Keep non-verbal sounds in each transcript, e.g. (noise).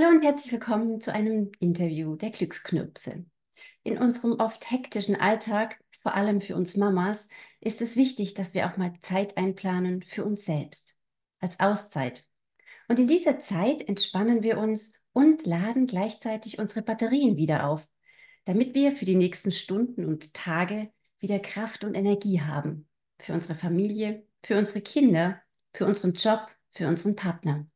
Hallo und herzlich willkommen zu einem Interview der Glücksknöpfe. In unserem oft hektischen Alltag, vor allem für uns Mamas, ist es wichtig, dass wir auch mal Zeit einplanen für uns selbst, als Auszeit. Und in dieser Zeit entspannen wir uns und laden gleichzeitig unsere Batterien wieder auf, damit wir für die nächsten Stunden und Tage wieder Kraft und Energie haben. Für unsere Familie, für unsere Kinder, für unseren Job, für unseren Partner.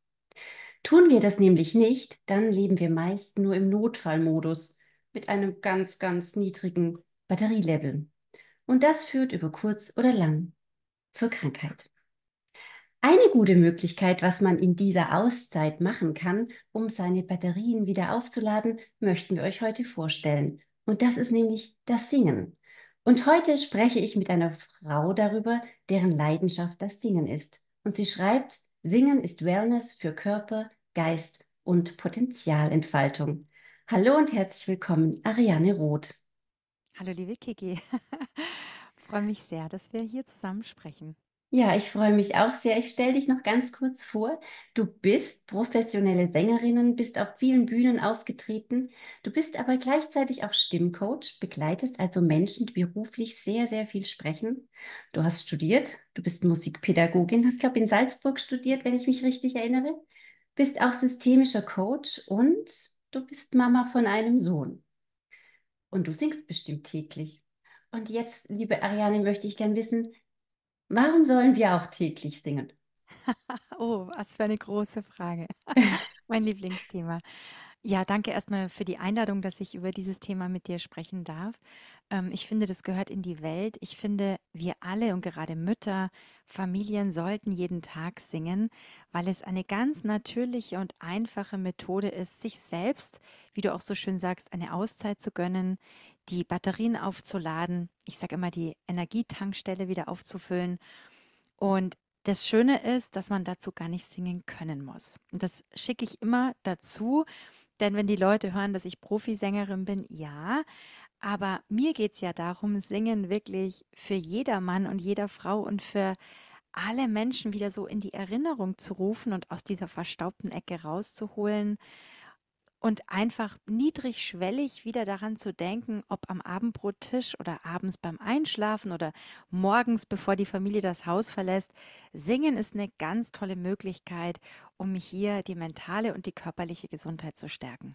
Tun wir das nämlich nicht, dann leben wir meist nur im Notfallmodus mit einem ganz, ganz niedrigen Batterielevel. Und das führt über kurz oder lang zur Krankheit. Eine gute Möglichkeit, was man in dieser Auszeit machen kann, um seine Batterien wieder aufzuladen, möchten wir euch heute vorstellen. Und das ist nämlich das Singen. Und heute spreche ich mit einer Frau darüber, deren Leidenschaft das Singen ist. Und sie schreibt, Singen ist Wellness für Körper, Geist und Potenzialentfaltung. Hallo und herzlich willkommen, Ariane Roth. Hallo, liebe Kiki. Ich (laughs) Freue mich sehr, dass wir hier zusammen sprechen. Ja, ich freue mich auch sehr. Ich stelle dich noch ganz kurz vor. Du bist professionelle Sängerin, bist auf vielen Bühnen aufgetreten. Du bist aber gleichzeitig auch Stimmcoach, begleitest also Menschen, die beruflich sehr, sehr viel sprechen. Du hast studiert, du bist Musikpädagogin, hast, glaube ich, in Salzburg studiert, wenn ich mich richtig erinnere. Bist auch systemischer Coach und du bist Mama von einem Sohn. Und du singst bestimmt täglich. Und jetzt, liebe Ariane, möchte ich gern wissen, Warum sollen wir auch täglich singen? (laughs) Oh, was für eine große Frage. (laughs) (laughs) Mein Lieblingsthema. Ja, danke erstmal für die Einladung, dass ich über dieses Thema mit dir sprechen darf. Ähm, ich finde, das gehört in die Welt. Ich finde, wir alle und gerade Mütter, Familien sollten jeden Tag singen, weil es eine ganz natürliche und einfache Methode ist, sich selbst, wie du auch so schön sagst, eine Auszeit zu gönnen, die Batterien aufzuladen, ich sage immer die Energietankstelle wieder aufzufüllen. Und das Schöne ist, dass man dazu gar nicht singen können muss. Und das schicke ich immer dazu, denn wenn die Leute hören, dass ich Profisängerin bin, ja, aber mir geht es ja darum, Singen wirklich für jeder Mann und jeder Frau und für alle Menschen wieder so in die Erinnerung zu rufen und aus dieser verstaubten Ecke rauszuholen, und einfach niedrigschwellig wieder daran zu denken, ob am Abendbrottisch oder abends beim Einschlafen oder morgens, bevor die Familie das Haus verlässt. Singen ist eine ganz tolle Möglichkeit, um hier die mentale und die körperliche Gesundheit zu stärken.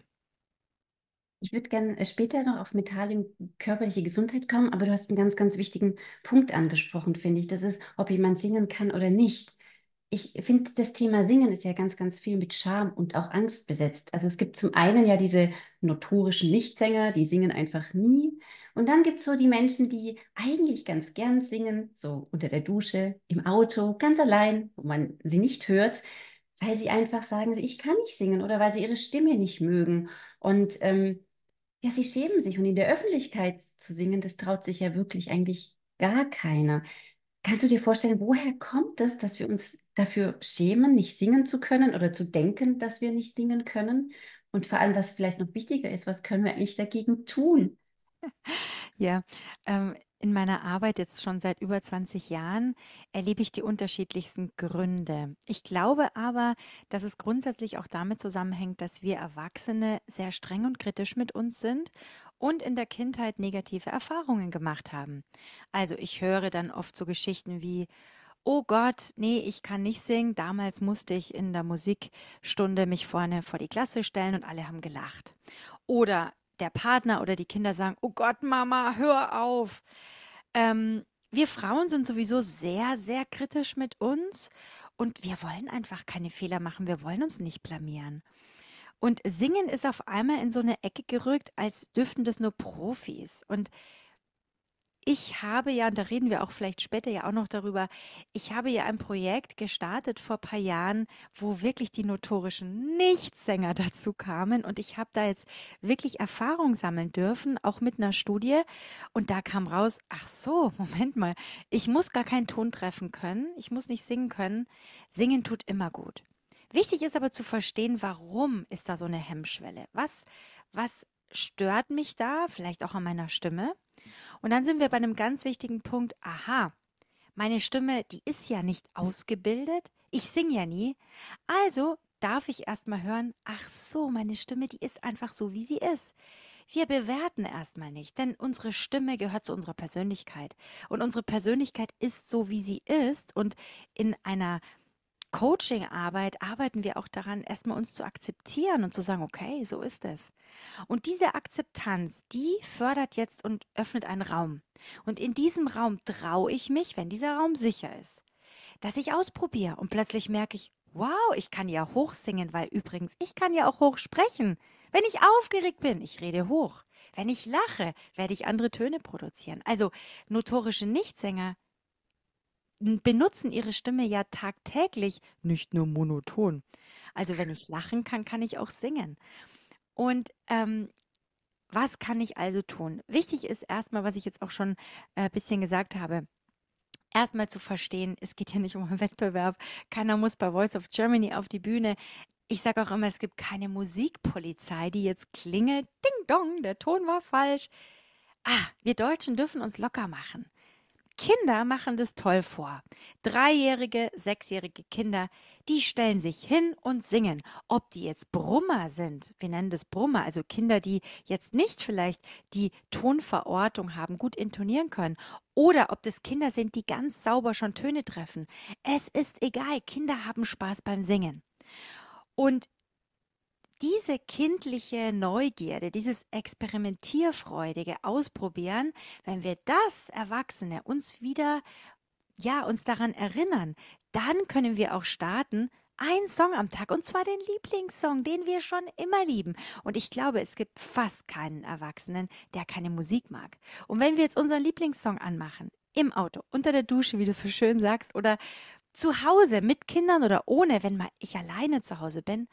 Ich würde gerne äh, später noch auf mentale und körperliche Gesundheit kommen, aber du hast einen ganz, ganz wichtigen Punkt angesprochen, finde ich. Das ist, ob jemand singen kann oder nicht ich finde, das Thema Singen ist ja ganz, ganz viel mit Scham und auch Angst besetzt. Also es gibt zum einen ja diese notorischen Nichtsänger, die singen einfach nie. Und dann gibt es so die Menschen, die eigentlich ganz gern singen, so unter der Dusche, im Auto, ganz allein, wo man sie nicht hört, weil sie einfach sagen, ich kann nicht singen oder weil sie ihre Stimme nicht mögen. Und ähm, ja, sie schämen sich. Und in der Öffentlichkeit zu singen, das traut sich ja wirklich eigentlich gar keiner. Kannst du dir vorstellen, woher kommt das, dass wir uns dafür schämen, nicht singen zu können oder zu denken, dass wir nicht singen können? Und vor allem, was vielleicht noch wichtiger ist, was können wir eigentlich dagegen tun? (laughs) Ja, ähm, in meiner Arbeit jetzt schon seit über 20 Jahren erlebe ich die unterschiedlichsten Gründe. Ich glaube aber, dass es grundsätzlich auch damit zusammenhängt, dass wir Erwachsene sehr streng und kritisch mit uns sind und in der Kindheit negative Erfahrungen gemacht haben. Also ich höre dann oft so Geschichten wie, oh Gott, nee, ich kann nicht singen. Damals musste ich in der Musikstunde mich vorne vor die Klasse stellen und alle haben gelacht. Oder der Partner oder die Kinder sagen, oh Gott, Mama, hör auf. Ähm, wir Frauen sind sowieso sehr, sehr kritisch mit uns und wir wollen einfach keine Fehler machen, wir wollen uns nicht blamieren. Und Singen ist auf einmal in so eine Ecke gerückt, als dürften das nur Profis. Und ich habe ja, und da reden wir auch vielleicht später ja auch noch darüber, ich habe ja ein Projekt gestartet vor ein paar Jahren, wo wirklich die notorischen Nichtsänger dazu kamen. Und ich habe da jetzt wirklich Erfahrung sammeln dürfen, auch mit einer Studie. Und da kam raus, ach so, (laughs) Moment mal, ich muss gar keinen Ton treffen können, ich muss nicht singen können. Singen tut immer gut. Wichtig ist aber zu verstehen, warum ist da so eine Hemmschwelle? Was, was stört mich da, vielleicht auch an meiner Stimme. Und dann sind wir bei einem ganz wichtigen Punkt, aha, meine Stimme, die ist ja nicht ausgebildet, ich singe ja nie, also darf ich erstmal hören, ach so, meine Stimme, die ist einfach so, wie sie ist. Wir bewerten erstmal nicht, denn unsere Stimme gehört zu unserer Persönlichkeit. Und unsere Persönlichkeit ist so, wie sie ist. Und in einer Coaching-Arbeit arbeiten wir auch daran, erstmal uns zu akzeptieren und zu sagen, okay, so ist es. Und diese Akzeptanz, die fördert jetzt und öffnet einen Raum. Und in diesem Raum traue ich mich, wenn dieser Raum sicher ist, dass ich ausprobiere und plötzlich merke ich, wow, ich kann ja hoch singen, weil übrigens, ich kann ja auch hoch sprechen. Wenn ich aufgeregt bin, ich rede hoch. Wenn ich lache, werde ich andere Töne produzieren. Also notorische Nichtsänger benutzen ihre Stimme ja tagtäglich, nicht nur monoton. Also wenn ich lachen kann, kann ich auch singen. Und ähm, was kann ich also tun? Wichtig ist erstmal, was ich jetzt auch schon ein äh, bisschen gesagt habe, erstmal zu verstehen, es geht hier nicht um einen Wettbewerb. Keiner muss bei Voice of Germany auf die Bühne. Ich sage auch immer, es gibt keine Musikpolizei, die jetzt klingelt. Ding dong, der Ton war falsch. Ah, wir Deutschen dürfen uns locker machen. Kinder machen das toll vor. Dreijährige, sechsjährige Kinder, die stellen sich hin und singen. Ob die jetzt Brummer sind, wir nennen das Brummer, also Kinder, die jetzt nicht vielleicht die Tonverortung haben, gut intonieren können, oder ob das Kinder sind, die ganz sauber schon Töne treffen. Es ist egal, Kinder haben Spaß beim Singen. Und diese kindliche Neugierde, dieses experimentierfreudige Ausprobieren, wenn wir das Erwachsene uns wieder, ja, uns daran erinnern, dann können wir auch starten, ein Song am Tag und zwar den Lieblingssong, den wir schon immer lieben. Und ich glaube, es gibt fast keinen Erwachsenen, der keine Musik mag. Und wenn wir jetzt unseren Lieblingssong anmachen, im Auto, unter der Dusche, wie du so schön sagst, oder zu Hause mit Kindern oder ohne, wenn mal ich alleine zu Hause bin,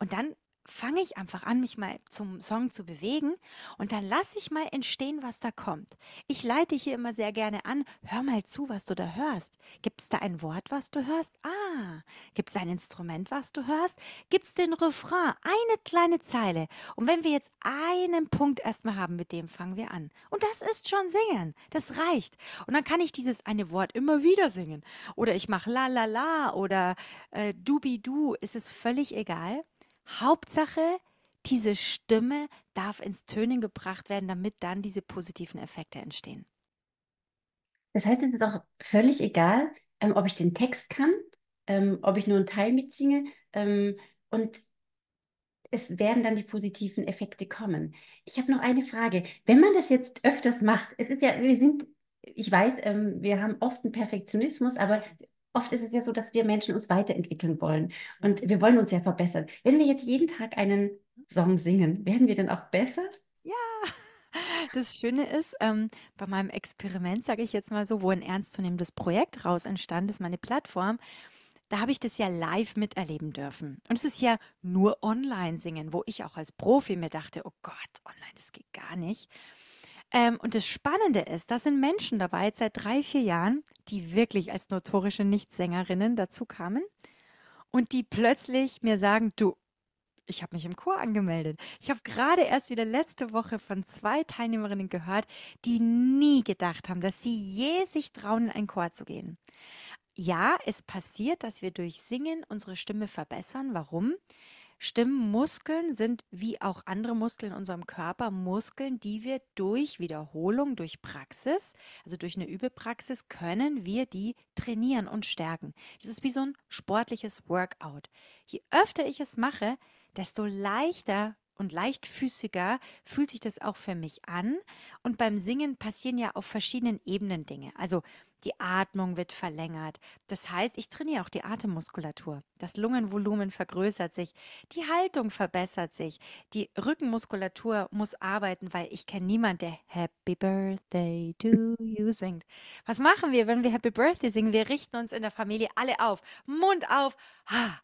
und dann fange ich einfach an, mich mal zum Song zu bewegen und dann lasse ich mal entstehen, was da kommt. Ich leite hier immer sehr gerne an, hör mal zu, was du da hörst. Gibt es da ein Wort, was du hörst? Ah, gibt es ein Instrument, was du hörst? Gibt es den Refrain? Eine kleine Zeile. Und wenn wir jetzt einen Punkt erstmal haben, mit dem fangen wir an. Und das ist schon Singen. Das reicht. Und dann kann ich dieses eine Wort immer wieder singen. Oder ich mache la la la oder äh, dubi du. Ist es völlig egal. Hauptsache, diese Stimme darf ins Tönen gebracht werden, damit dann diese positiven Effekte entstehen. Das heißt, es ist auch völlig egal, ähm, ob ich den Text kann, ähm, ob ich nur einen Teil mitsinge ähm, und es werden dann die positiven Effekte kommen. Ich habe noch eine Frage. Wenn man das jetzt öfters macht, es ist ja, wir sind, ich weiß, ähm, wir haben oft einen Perfektionismus, aber oft ist es ja so, dass wir Menschen uns weiterentwickeln wollen und wir wollen uns ja verbessern. Wenn wir jetzt jeden Tag einen Song singen, werden wir dann auch besser? Ja. (laughs) Das Schöne ist, ähm, bei meinem Experiment, sage ich jetzt mal so, wo ein ernstzunehmendes Projekt raus entstand ist, meine Plattform, da habe ich das ja live miterleben dürfen. Und es ist ja nur Online-Singen, wo ich auch als Profi mir dachte, oh Gott, online, das geht gar nicht. Ähm, und das Spannende ist, da sind Menschen dabei seit drei, vier Jahren, die wirklich als notorische Nichtsängerinnen dazu kamen und die plötzlich mir sagen, du, ich habe mich im Chor angemeldet. Ich habe gerade erst wieder letzte Woche von zwei Teilnehmerinnen gehört, die nie gedacht haben, dass sie je sich trauen, in einen Chor zu gehen. Ja, es passiert, dass wir durch Singen unsere Stimme verbessern. Warum? Stimmmuskeln sind wie auch andere Muskeln in unserem Körper Muskeln, die wir durch Wiederholung, durch Praxis, also durch eine Übepraxis, können wir die trainieren und stärken. Das ist wie so ein sportliches Workout. Je öfter ich es mache, desto leichter und leichtfüßiger fühlt sich das auch für mich an. Und beim Singen passieren ja auf verschiedenen Ebenen Dinge. Also die Atmung wird verlängert. Das heißt, ich trainiere auch die Atemmuskulatur. Das Lungenvolumen vergrößert sich, die Haltung verbessert sich, die Rückenmuskulatur muss arbeiten, weil ich kenne niemanden, der Happy Birthday to you singt. Was machen wir, wenn wir Happy Birthday singen? Wir richten uns in der Familie alle auf, Mund auf, ha.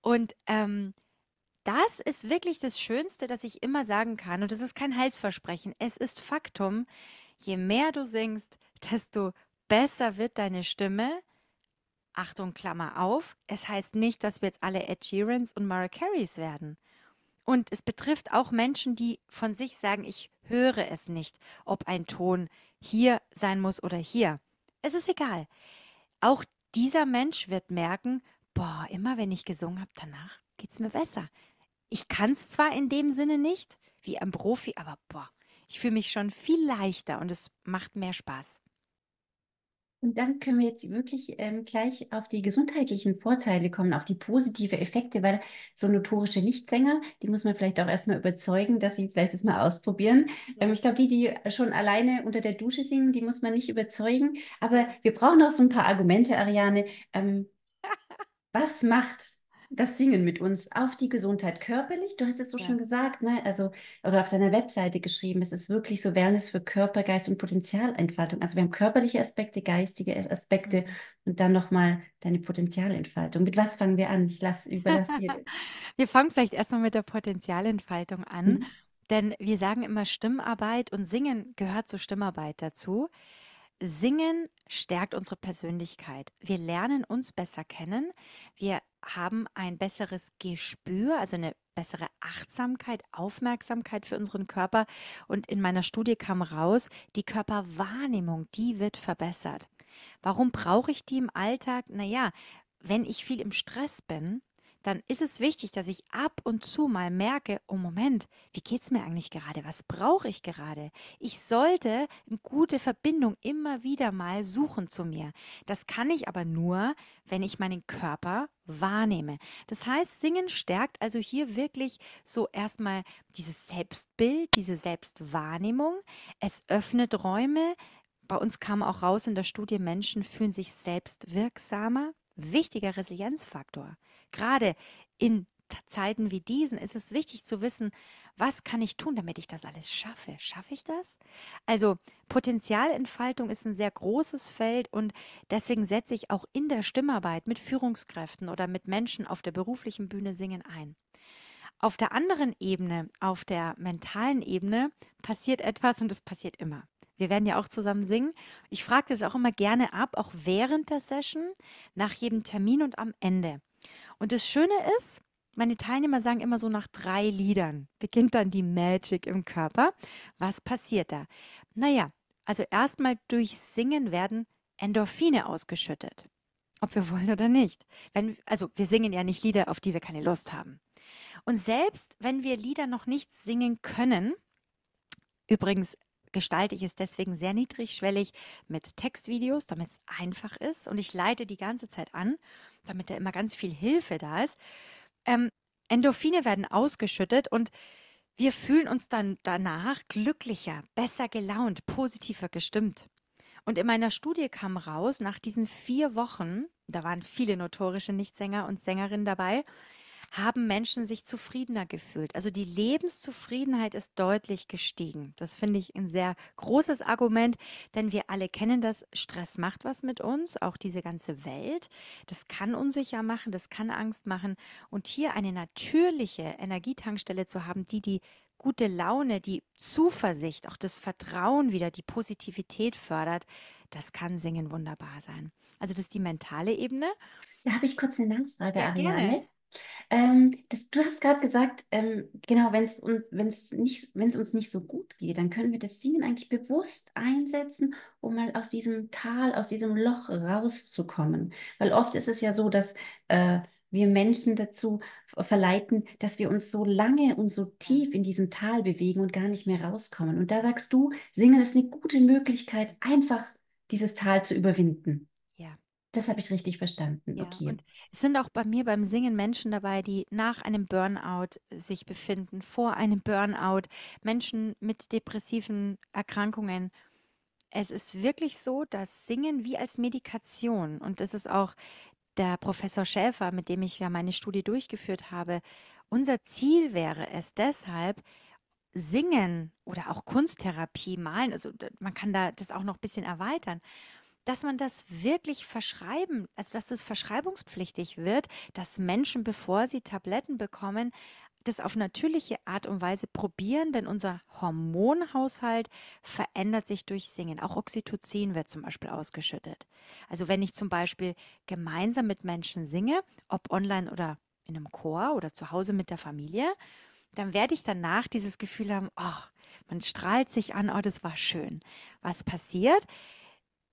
Und ähm, das ist wirklich das Schönste, das ich immer sagen kann. Und das ist kein Halsversprechen. Es ist Faktum. Je mehr du singst, desto besser wird deine Stimme. Achtung, Klammer auf. Es heißt nicht, dass wir jetzt alle Ed Sheerans und Mara Carries werden. Und es betrifft auch Menschen, die von sich sagen, ich höre es nicht, ob ein Ton hier sein muss oder hier. Es ist egal. Auch dieser Mensch wird merken, boah, immer wenn ich gesungen habe, danach geht es mir besser. Ich kann es zwar in dem Sinne nicht, wie ein Profi, aber boah, ich fühle mich schon viel leichter und es macht mehr Spaß. Und dann können wir jetzt wirklich ähm, gleich auf die gesundheitlichen Vorteile kommen, auf die positive Effekte, weil so notorische Nichtsänger, die muss man vielleicht auch erstmal überzeugen, dass sie vielleicht das mal ausprobieren. Ja. Ähm, ich glaube, die, die schon alleine unter der Dusche singen, die muss man nicht überzeugen. Aber wir brauchen auch so ein paar Argumente, Ariane. Ähm, (laughs) was macht das Singen mit uns auf die Gesundheit körperlich. Du hast es so ja. schön gesagt, ne? Also, oder auf seiner Webseite geschrieben, es ist wirklich so Wellness für Körper, Geist und Potenzialentfaltung. Also wir haben körperliche Aspekte, geistige Aspekte mhm. und dann nochmal deine Potenzialentfaltung. Mit was fangen wir an? Ich lasse überlasse dir das. (laughs) wir fangen vielleicht erstmal mit der Potenzialentfaltung an. Mhm. Denn wir sagen immer, Stimmarbeit und Singen gehört zur Stimmarbeit dazu. Singen stärkt unsere Persönlichkeit. Wir lernen uns besser kennen. Wir haben ein besseres Gespür, also eine bessere Achtsamkeit, Aufmerksamkeit für unseren Körper. Und in meiner Studie kam raus, die Körperwahrnehmung, die wird verbessert. Warum brauche ich die im Alltag? Naja, wenn ich viel im Stress bin, dann ist es wichtig, dass ich ab und zu mal merke, oh Moment, wie geht es mir eigentlich gerade? Was brauche ich gerade? Ich sollte eine gute Verbindung immer wieder mal suchen zu mir. Das kann ich aber nur, wenn ich meinen Körper wahrnehme. Das heißt, singen stärkt also hier wirklich so erstmal dieses Selbstbild, diese Selbstwahrnehmung. Es öffnet Räume. Bei uns kam auch raus in der Studie, Menschen fühlen sich selbstwirksamer. Wichtiger Resilienzfaktor gerade in Zeiten wie diesen ist es wichtig zu wissen, was kann ich tun, damit ich das alles schaffe? Schaffe ich das? Also Potenzialentfaltung ist ein sehr großes Feld und deswegen setze ich auch in der Stimmarbeit mit Führungskräften oder mit Menschen auf der beruflichen Bühne singen ein. Auf der anderen Ebene, auf der mentalen Ebene, passiert etwas und es passiert immer. Wir werden ja auch zusammen singen. Ich frage das auch immer gerne ab, auch während der Session, nach jedem Termin und am Ende. Und das Schöne ist, meine Teilnehmer sagen immer so nach drei Liedern beginnt dann die Magic im Körper. Was passiert da? Naja, also erstmal durch Singen werden Endorphine ausgeschüttet. Ob wir wollen oder nicht. Wenn, also wir singen ja nicht Lieder, auf die wir keine Lust haben. Und selbst wenn wir Lieder noch nicht singen können, übrigens gestalte ich es deswegen sehr niedrigschwellig mit Textvideos, damit es einfach ist. Und ich leite die ganze Zeit an, damit da immer ganz viel Hilfe da ist. Ähm, Endorphine werden ausgeschüttet und wir fühlen uns dann danach glücklicher, besser gelaunt, positiver gestimmt. Und in meiner Studie kam raus, nach diesen vier Wochen, da waren viele notorische Nichtsänger und Sängerinnen dabei, haben Menschen sich zufriedener gefühlt. Also die Lebenszufriedenheit ist deutlich gestiegen. Das finde ich ein sehr großes Argument, denn wir alle kennen das. Stress macht was mit uns, auch diese ganze Welt. Das kann unsicher machen, das kann Angst machen. Und hier eine natürliche Energietankstelle zu haben, die die gute Laune, die Zuversicht, auch das Vertrauen wieder, die Positivität fördert, das kann Singen wunderbar sein. Also das ist die mentale Ebene. Da habe ich kurz eine Nachfrage, ja, Ariane. Ähm, das, du hast gerade gesagt, ähm, genau, wenn es uns, wenn's nicht, wenn's uns nicht so gut geht, dann können wir das Singen eigentlich bewusst einsetzen, um mal aus diesem Tal, aus diesem Loch rauszukommen. Weil oft ist es ja so, dass äh, wir Menschen dazu verleiten, dass wir uns so lange und so tief in diesem Tal bewegen und gar nicht mehr rauskommen. Und da sagst du, Singen ist eine gute Möglichkeit, einfach dieses Tal zu überwinden. Das habe ich richtig verstanden. Ja, okay. Und es sind auch bei mir beim Singen Menschen dabei, die nach einem Burnout sich befinden, vor einem Burnout, Menschen mit depressiven Erkrankungen. Es ist wirklich so, dass Singen wie als Medikation, und das ist auch der Professor Schäfer, mit dem ich ja meine Studie durchgeführt habe, unser Ziel wäre es deshalb, Singen oder auch Kunsttherapie, Malen, also man kann da das auch noch ein bisschen erweitern, dass man das wirklich verschreiben, also dass es verschreibungspflichtig wird, dass Menschen, bevor sie Tabletten bekommen, das auf natürliche Art und Weise probieren, denn unser Hormonhaushalt verändert sich durch Singen. Auch Oxytocin wird zum Beispiel ausgeschüttet. Also wenn ich zum Beispiel gemeinsam mit Menschen singe, ob online oder in einem Chor oder zu Hause mit der Familie, dann werde ich danach dieses Gefühl haben, oh, man strahlt sich an, oh, das war schön. Was passiert?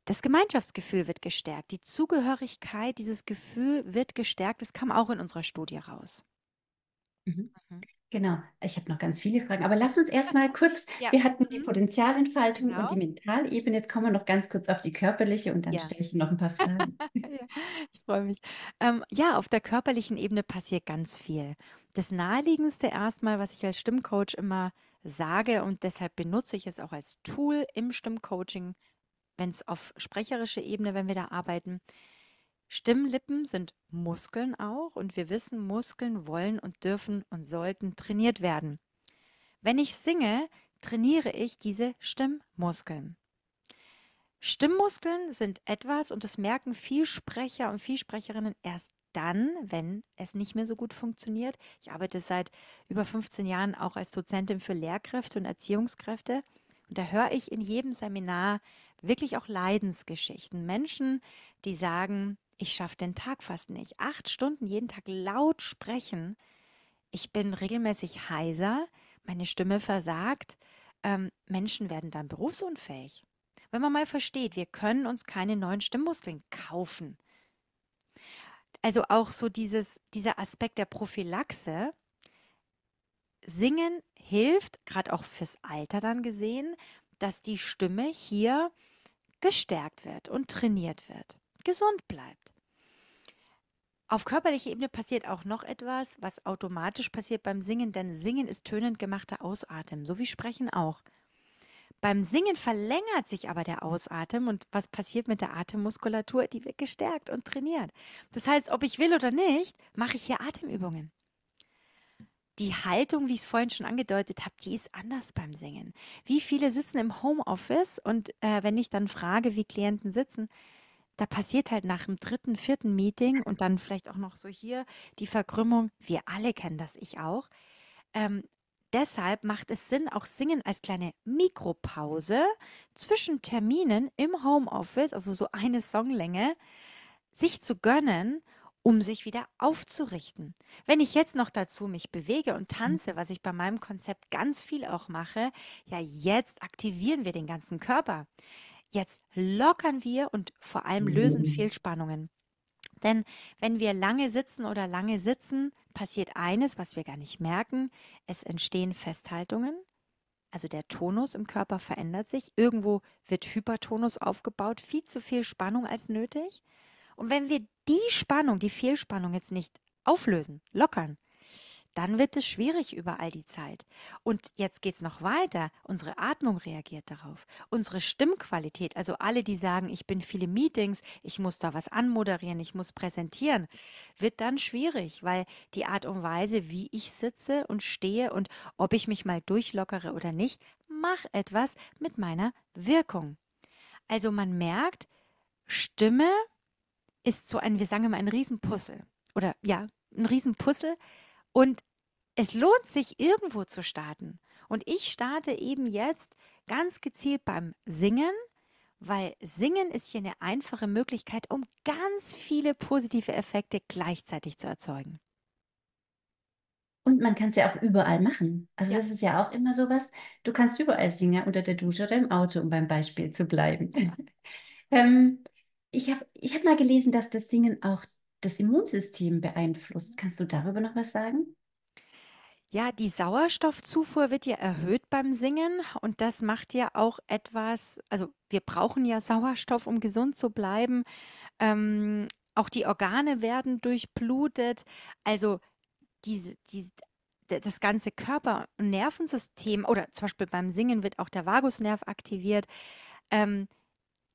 Das Gemeinschaftsgefühl wird gestärkt, die Zugehörigkeit, dieses Gefühl wird gestärkt. Das kam auch in unserer Studie raus. Mhm. Mhm. Genau, ich habe noch ganz viele Fragen, aber lass uns erstmal kurz, ja. wir hatten die mhm. Potenzialentfaltung genau. und die Mentalebene, jetzt kommen wir noch ganz kurz auf die körperliche und dann ja. stelle ich noch ein paar (laughs) Fragen. ich freue mich. Ähm, ja, auf der körperlichen Ebene passiert ganz viel. Das naheliegendste erstmal, was ich als Stimmcoach immer sage und deshalb benutze ich es auch als Tool im Stimmcoaching wenn es auf sprecherische Ebene, wenn wir da arbeiten, Stimmlippen sind Muskeln auch und wir wissen, Muskeln wollen und dürfen und sollten trainiert werden. Wenn ich singe, trainiere ich diese Stimmmuskeln. Stimmmuskeln sind etwas und das merken Sprecher und Sprecherinnen erst dann, wenn es nicht mehr so gut funktioniert. Ich arbeite seit über 15 Jahren auch als Dozentin für Lehrkräfte und Erziehungskräfte und da höre ich in jedem Seminar wirklich auch Leidensgeschichten. Menschen, die sagen, ich schaffe den Tag fast nicht. Acht Stunden jeden Tag laut sprechen. Ich bin regelmäßig heiser, meine Stimme versagt. Ähm, Menschen werden dann berufsunfähig. Wenn man mal versteht, wir können uns keine neuen Stimmmuskeln kaufen. Also auch so dieses, dieser Aspekt der Prophylaxe. Singen hilft, gerade auch fürs Alter dann gesehen, dass die Stimme hier gestärkt wird und trainiert wird, gesund bleibt. Auf körperlicher Ebene passiert auch noch etwas, was automatisch passiert beim Singen, denn Singen ist tönend gemachter Ausatmen, so wie Sprechen auch. Beim Singen verlängert sich aber der Ausatem und was passiert mit der Atemmuskulatur? Die wird gestärkt und trainiert. Das heißt, ob ich will oder nicht, mache ich hier Atemübungen die Haltung, wie ich es vorhin schon angedeutet habe, die ist anders beim Singen. Wie viele sitzen im Homeoffice und äh, wenn ich dann frage, wie Klienten sitzen, da passiert halt nach dem dritten, vierten Meeting und dann vielleicht auch noch so hier die Verkrümmung. Wir alle kennen das, ich auch. Ähm, deshalb macht es Sinn, auch Singen als kleine Mikropause zwischen Terminen im Homeoffice, also so eine Songlänge, sich zu gönnen um sich wieder aufzurichten. Wenn ich jetzt noch dazu mich bewege und mhm. tanze, was ich bei meinem Konzept ganz viel auch mache, ja, jetzt aktivieren wir den ganzen Körper. Jetzt lockern wir und vor allem lösen mhm. Fehlspannungen. Denn wenn wir lange sitzen oder lange sitzen, passiert eines, was wir gar nicht merken. Es entstehen Festhaltungen. Also der Tonus im Körper verändert sich. Irgendwo wird Hypertonus aufgebaut, viel zu viel Spannung als nötig. Und wenn wir die Spannung, die Fehlspannung jetzt nicht auflösen, lockern, dann wird es schwierig über all die Zeit. Und jetzt geht es noch weiter. Unsere Atmung reagiert darauf. Unsere Stimmqualität, also alle, die sagen, ich bin viele Meetings, ich muss da was anmoderieren, ich muss präsentieren, wird dann schwierig, weil die Art und Weise, wie ich sitze und stehe und ob ich mich mal durchlockere oder nicht, macht etwas mit meiner Wirkung. Also man merkt, Stimme ist so ein, wir sagen immer, ein Riesenpuzzle. Oder ja, ein Riesenpuzzle. Und es lohnt sich, irgendwo zu starten. Und ich starte eben jetzt ganz gezielt beim Singen, weil Singen ist hier eine einfache Möglichkeit, um ganz viele positive Effekte gleichzeitig zu erzeugen. Und man kann es ja auch überall machen. Also ja. das ist ja auch immer so was. Du kannst überall singen, unter der Dusche oder im Auto, um beim Beispiel zu bleiben. (laughs) ähm, ich habe ich hab mal gelesen, dass das Singen auch das Immunsystem beeinflusst. Kannst du darüber noch was sagen? Ja, die Sauerstoffzufuhr wird ja erhöht beim Singen und das macht ja auch etwas, also wir brauchen ja Sauerstoff, um gesund zu bleiben. Ähm, auch die Organe werden durchblutet. Also diese, diese, das ganze Körper- und Nervensystem oder zum Beispiel beim Singen wird auch der Vagusnerv aktiviert. Ähm,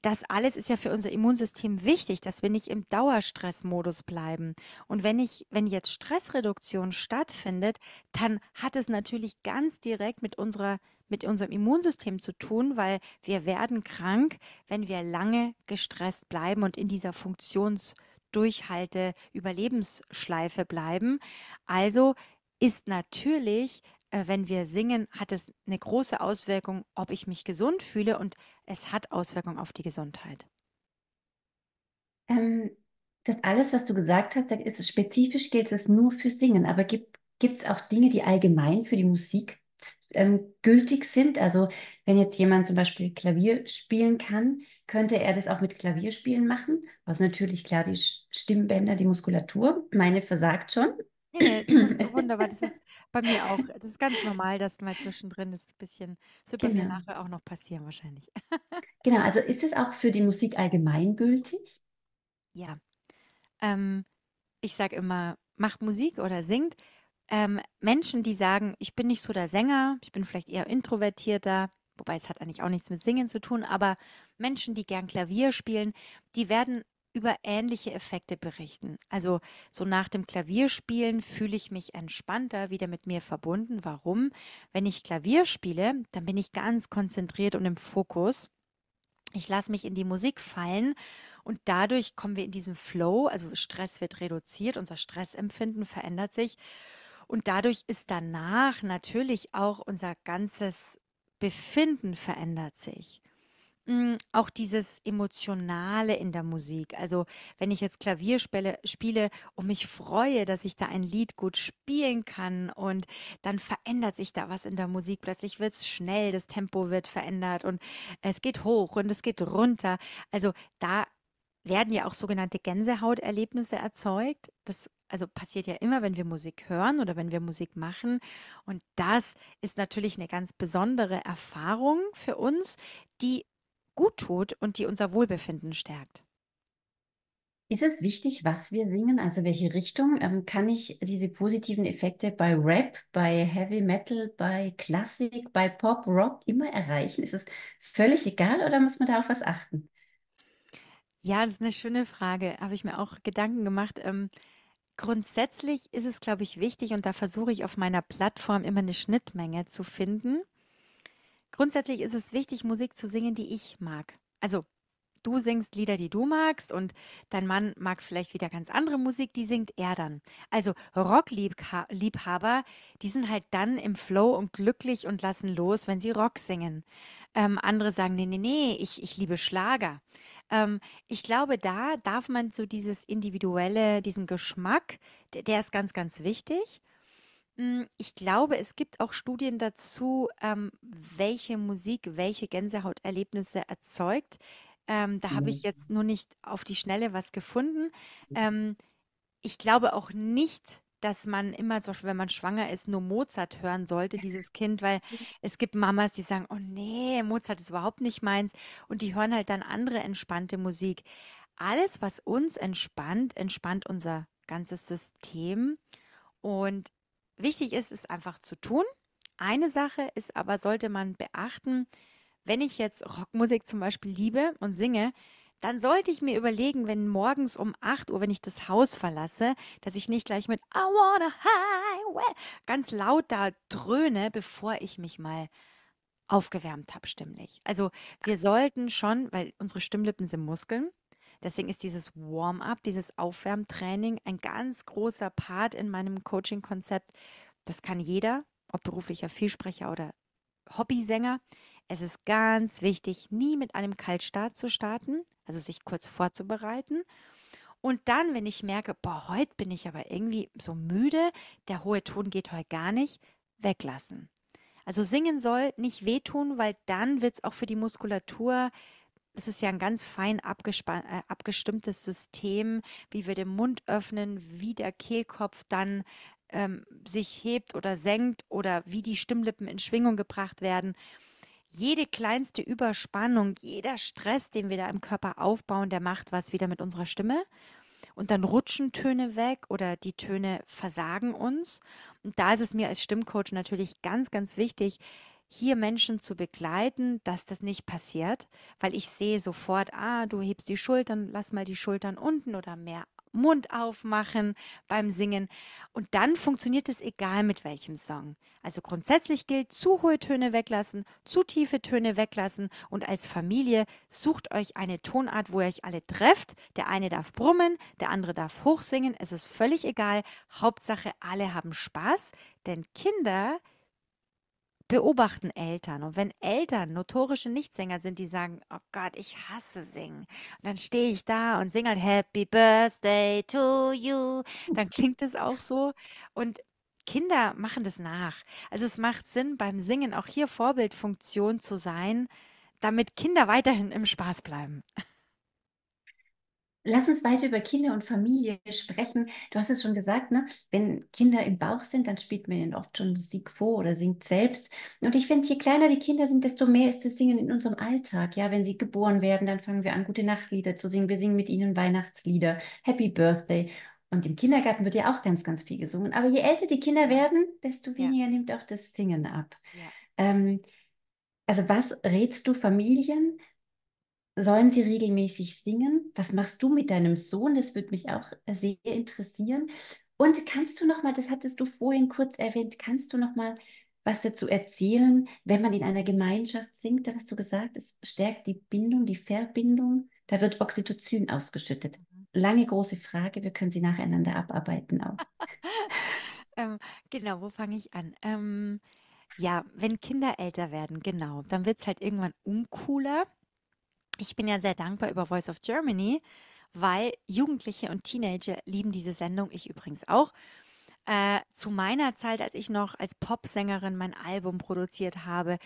das alles ist ja für unser Immunsystem wichtig, dass wir nicht im Dauerstressmodus bleiben. Und wenn ich, wenn jetzt Stressreduktion stattfindet, dann hat es natürlich ganz direkt mit unserer mit unserem Immunsystem zu tun, weil wir werden krank, wenn wir lange gestresst bleiben und in dieser Funktionsdurchhalte Überlebensschleife bleiben. Also ist natürlich äh, wenn wir singen, hat es eine große Auswirkung, ob ich mich gesund fühle und es hat Auswirkungen auf die Gesundheit? Ähm, das alles, was du gesagt hast, ist, spezifisch gilt es nur für Singen, aber gibt es auch Dinge, die allgemein für die Musik ähm, gültig sind? Also wenn jetzt jemand zum Beispiel Klavier spielen kann, könnte er das auch mit Klavierspielen machen, was natürlich klar die Stimmbänder, die Muskulatur, meine versagt schon, Nee, das ist (clears throat) wunderbar. Das ist bei mir auch. Das ist ganz normal, dass mal zwischendrin das ein bisschen, das wird bei mir genau. nachher auch noch passieren wahrscheinlich. Genau, also ist es auch für die Musik allgemeingültig? Ja. Ähm, ich sage immer, macht Musik oder singt. Ähm, Menschen, die sagen, ich bin nicht so der Sänger, ich bin vielleicht eher introvertierter, wobei es hat eigentlich auch nichts mit Singen zu tun, aber Menschen, die gern Klavier spielen, die werden über ähnliche Effekte berichten. Also so nach dem Klavierspielen fühle ich mich entspannter, wieder mit mir verbunden. Warum? Wenn ich Klavier spiele, dann bin ich ganz konzentriert und im Fokus. Ich lasse mich in die Musik fallen und dadurch kommen wir in diesen Flow, also Stress wird reduziert, unser Stressempfinden verändert sich und dadurch ist danach natürlich auch unser ganzes Befinden verändert sich. Hm, auch dieses Emotionale in der Musik. Also, wenn ich jetzt Klavier spelle, spiele und mich freue, dass ich da ein Lied gut spielen kann und dann verändert sich da was in der Musik. Plötzlich wird es schnell, das Tempo wird verändert und es geht hoch und es geht runter. Also, da werden ja auch sogenannte Gänsehauterlebnisse erzeugt. Das also passiert ja immer, wenn wir Musik hören oder wenn wir Musik machen. Und das ist natürlich eine ganz besondere Erfahrung für uns, die gut tut und die unser Wohlbefinden stärkt. Ist es wichtig, was wir singen? Also welche Richtung? Ähm, kann ich diese positiven Effekte bei Rap, bei Heavy Metal, bei Klassik, bei Pop, Rock immer erreichen? Ist es völlig egal oder muss man da auf was achten? Ja, das ist eine schöne Frage. Habe ich mir auch Gedanken gemacht. Ähm, grundsätzlich ist es, glaube ich, wichtig und da versuche ich auf meiner Plattform immer eine Schnittmenge zu finden Grundsätzlich ist es wichtig, Musik zu singen, die ich mag. Also du singst Lieder, die du magst und dein Mann mag vielleicht wieder ganz andere Musik, die singt er dann. Also Rockliebhaber, die sind halt dann im Flow und glücklich und lassen los, wenn sie Rock singen. Ähm, andere sagen, nee, nee, nee, ich, ich liebe Schlager. Ähm, ich glaube, da darf man so dieses individuelle, diesen Geschmack, der, der ist ganz, ganz wichtig. Hm, ich glaube, es gibt auch Studien dazu, ähm, welche Musik welche Gänsehauterlebnisse erzeugt. Ähm, da habe ich mhm. jetzt nur nicht auf die Schnelle was gefunden. Mhm. Ähm, ich glaube auch nicht, dass man immer, zum Beispiel, wenn man schwanger ist, nur Mozart hören sollte, dieses Kind, weil (laughs) es gibt Mamas, die sagen, oh nee, Mozart ist überhaupt nicht meins und die hören halt dann andere entspannte Musik. Alles, was uns entspannt, entspannt unser ganzes System und Wichtig ist, es einfach zu tun. Eine Sache ist aber, sollte man beachten, wenn ich jetzt Rockmusik zum Beispiel liebe und singe, dann sollte ich mir überlegen, wenn morgens um 8 Uhr, wenn ich das Haus verlasse, dass ich nicht gleich mit I wanna highway ganz laut da dröhne, bevor ich mich mal aufgewärmt habe stimmlich. Also wir sollten schon, weil unsere Stimmlippen sind Muskeln, Deswegen ist dieses Warm-up, dieses Aufwärmtraining ein ganz großer Part in meinem Coaching-Konzept. Das kann jeder, ob beruflicher Vielsprecher oder Hobbysänger. Es ist ganz wichtig, nie mit einem Kaltstart zu starten, also sich kurz vorzubereiten. Und dann, wenn ich merke, boah, heute bin ich aber irgendwie so müde, der hohe Ton geht heute gar nicht, weglassen. Also singen soll nicht wehtun, weil dann wird es auch für die Muskulatur es ist ja ein ganz fein äh, abgestimmtes System, wie wir den Mund öffnen, wie der Kehlkopf dann ähm, sich hebt oder senkt oder wie die Stimmlippen in Schwingung gebracht werden. Jede kleinste Überspannung, jeder Stress, den wir da im Körper aufbauen, der macht was wieder mit unserer Stimme. Und dann rutschen Töne weg oder die Töne versagen uns. Und da ist es mir als Stimmcoach natürlich ganz, ganz wichtig, hier Menschen zu begleiten, dass das nicht passiert, weil ich sehe sofort, ah, du hebst die Schultern, lass mal die Schultern unten oder mehr Mund aufmachen beim Singen. Und dann funktioniert es egal mit welchem Song. Also grundsätzlich gilt, zu hohe Töne weglassen, zu tiefe Töne weglassen und als Familie sucht euch eine Tonart, wo ihr euch alle trefft. Der eine darf brummen, der andere darf hochsingen, es ist völlig egal. Hauptsache, alle haben Spaß, denn Kinder, beobachten Eltern. Und wenn Eltern notorische Nichtsänger sind, die sagen, oh Gott, ich hasse singen, und dann stehe ich da und singe halt Happy Birthday to you, dann klingt es auch so. Und Kinder machen das nach. Also es macht Sinn, beim Singen auch hier Vorbildfunktion zu sein, damit Kinder weiterhin im Spaß bleiben. Lass uns weiter über Kinder und Familie sprechen. Du hast es schon gesagt, ne? wenn Kinder im Bauch sind, dann spielt man ihnen oft schon Musik vor oder singt selbst. Und ich finde, je kleiner die Kinder sind, desto mehr ist das Singen in unserem Alltag. Ja, wenn sie geboren werden, dann fangen wir an, gute Nachtlieder zu singen. Wir singen mit ihnen Weihnachtslieder, Happy Birthday. Und im Kindergarten wird ja auch ganz, ganz viel gesungen. Aber je älter die Kinder werden, desto weniger ja. nimmt auch das Singen ab. Ja. Ähm, also was rätst du Familien, Sollen sie regelmäßig singen? Was machst du mit deinem Sohn? Das würde mich auch äh, sehr interessieren. Und kannst du noch mal, das hattest du vorhin kurz erwähnt, kannst du noch mal was dazu erzählen, wenn man in einer Gemeinschaft singt? Dann hast du gesagt, es stärkt die Bindung, die Verbindung. Da wird Oxytocin ausgeschüttet. Mhm. Lange große Frage, wir können sie nacheinander abarbeiten auch. (laughs) ähm, genau, wo fange ich an? Ähm, ja, wenn Kinder älter werden, genau, dann wird es halt irgendwann uncooler ich bin ja sehr dankbar über Voice of Germany, weil Jugendliche und Teenager lieben diese Sendung, ich übrigens auch. Äh, zu meiner Zeit, als ich noch als Popsängerin mein Album produziert habe,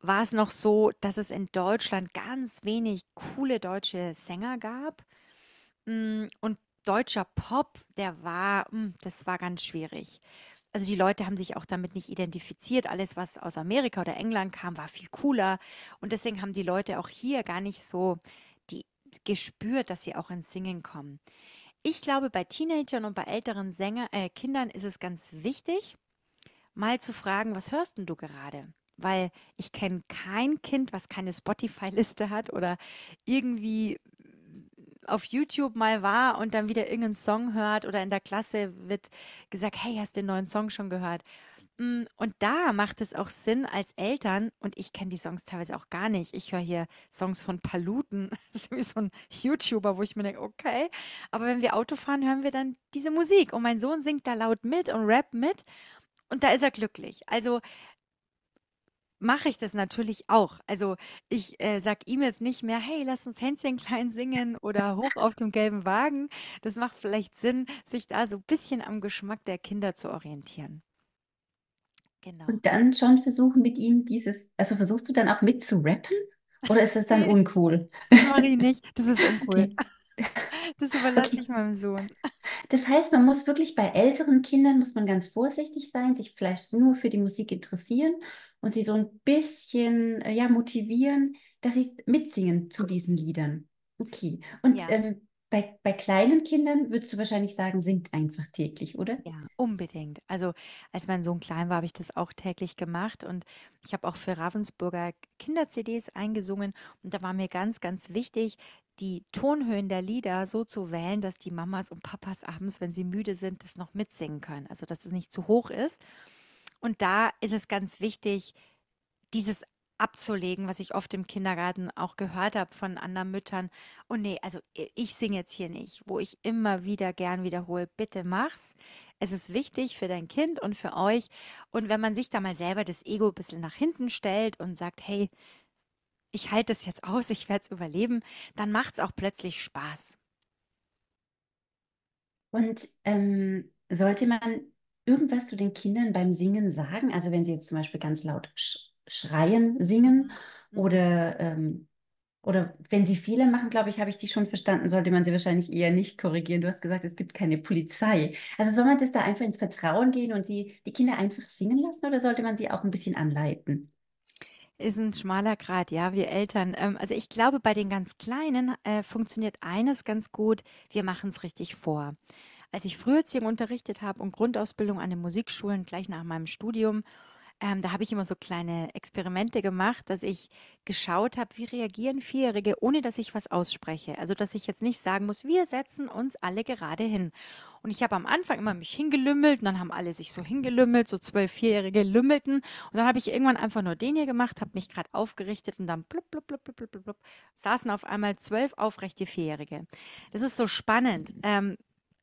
war es noch so, dass es in Deutschland ganz wenig coole deutsche Sänger gab. Mm, und deutscher Pop, der war, mm, das war ganz schwierig. Also die Leute haben sich auch damit nicht identifiziert. Alles, was aus Amerika oder England kam, war viel cooler. Und deswegen haben die Leute auch hier gar nicht so die, gespürt, dass sie auch ins Singen kommen. Ich glaube, bei Teenagern und bei älteren Sänger, äh, Kindern ist es ganz wichtig, mal zu fragen, was hörst denn du gerade? Weil ich kenne kein Kind, was keine Spotify-Liste hat oder irgendwie auf YouTube mal war und dann wieder irgendeinen Song hört oder in der Klasse wird gesagt, hey, hast du den neuen Song schon gehört? Mm, und da macht es auch Sinn als Eltern, und ich kenne die Songs teilweise auch gar nicht. Ich höre hier Songs von Paluten, (laughs) das ist wie so ein YouTuber, wo ich mir denke, okay, aber wenn wir Auto fahren, hören wir dann diese Musik und mein Sohn singt da laut mit und rappt mit und da ist er glücklich. Also mache ich das natürlich auch. Also ich äh, sage ihm jetzt nicht mehr, hey, lass uns Hänschen klein singen oder hoch auf dem gelben Wagen. Das macht vielleicht Sinn, sich da so ein bisschen am Geschmack der Kinder zu orientieren. Genau. Und dann schon versuchen mit ihm dieses, also versuchst du dann auch mit zu rappen? Oder ist das dann uncool? Sorry, nicht. Das ist (laughs) uncool. Okay. Das überlasse okay. ich meinem Sohn. Das heißt, man muss wirklich bei älteren Kindern muss man ganz vorsichtig sein, sich vielleicht nur für die Musik interessieren und sie so ein bisschen äh, ja, motivieren, dass sie mitsingen zu diesen Liedern. Okay. Und ja. ähm, bei, bei, kleinen Kindern würdest du wahrscheinlich sagen, singt einfach täglich, oder? Ja, unbedingt. Also als mein Sohn klein war, habe ich das auch täglich gemacht und ich habe auch für Ravensburger Kinder-CDs eingesungen und da war mir ganz, ganz wichtig, die Tonhöhen der Lieder so zu wählen, dass die Mamas und Papas abends, wenn sie müde sind, das noch mitsingen können. Also dass es nicht zu hoch ist und da ist es ganz wichtig, dieses abzulegen, was ich oft im Kindergarten auch gehört habe von anderen Müttern. Und nee, also ich singe jetzt hier nicht, wo ich immer wieder gern wiederhole, bitte mach's. Es ist wichtig für dein Kind und für euch. Und wenn man sich da mal selber das Ego ein bisschen nach hinten stellt und sagt, hey, ich halte das jetzt aus, (laughs) ich werde es überleben, dann macht es auch plötzlich Spaß. Und ähm, sollte man irgendwas zu den Kindern beim Singen sagen? Also wenn sie jetzt zum Beispiel ganz laut sch schreien, singen oder, mhm. ähm, oder wenn sie Fehler machen, glaube ich, habe ich die schon verstanden, sollte man sie wahrscheinlich eher nicht korrigieren. Du hast gesagt, es gibt keine Polizei. Also soll man das da einfach ins Vertrauen gehen und sie, die Kinder einfach singen lassen oder sollte man sie auch ein bisschen anleiten? Ist ein schmaler Grad, ja, wir Eltern. Ähm, also ich glaube, bei den ganz Kleinen äh, funktioniert eines ganz gut, wir machen es richtig vor als ich Früherziehung unterrichtet habe und Grundausbildung an den Musikschulen gleich nach meinem Studium, ähm, da habe ich immer so kleine Experimente gemacht, dass ich geschaut habe, wie reagieren Vierjährige, ohne dass ich was ausspreche. Also, dass ich jetzt nicht sagen muss, wir setzen uns alle gerade hin. Und ich habe am Anfang immer mich hingelümmelt und dann haben alle sich so hingelümmelt, so zwölf Vierjährige lümmelten. Und dann habe ich irgendwann einfach nur den hier gemacht, habe mich gerade aufgerichtet und dann blub, blub, blub, blub, blub, blub, saßen auf einmal zwölf aufrechte Vierjährige. Das ist so spannend. Ähm,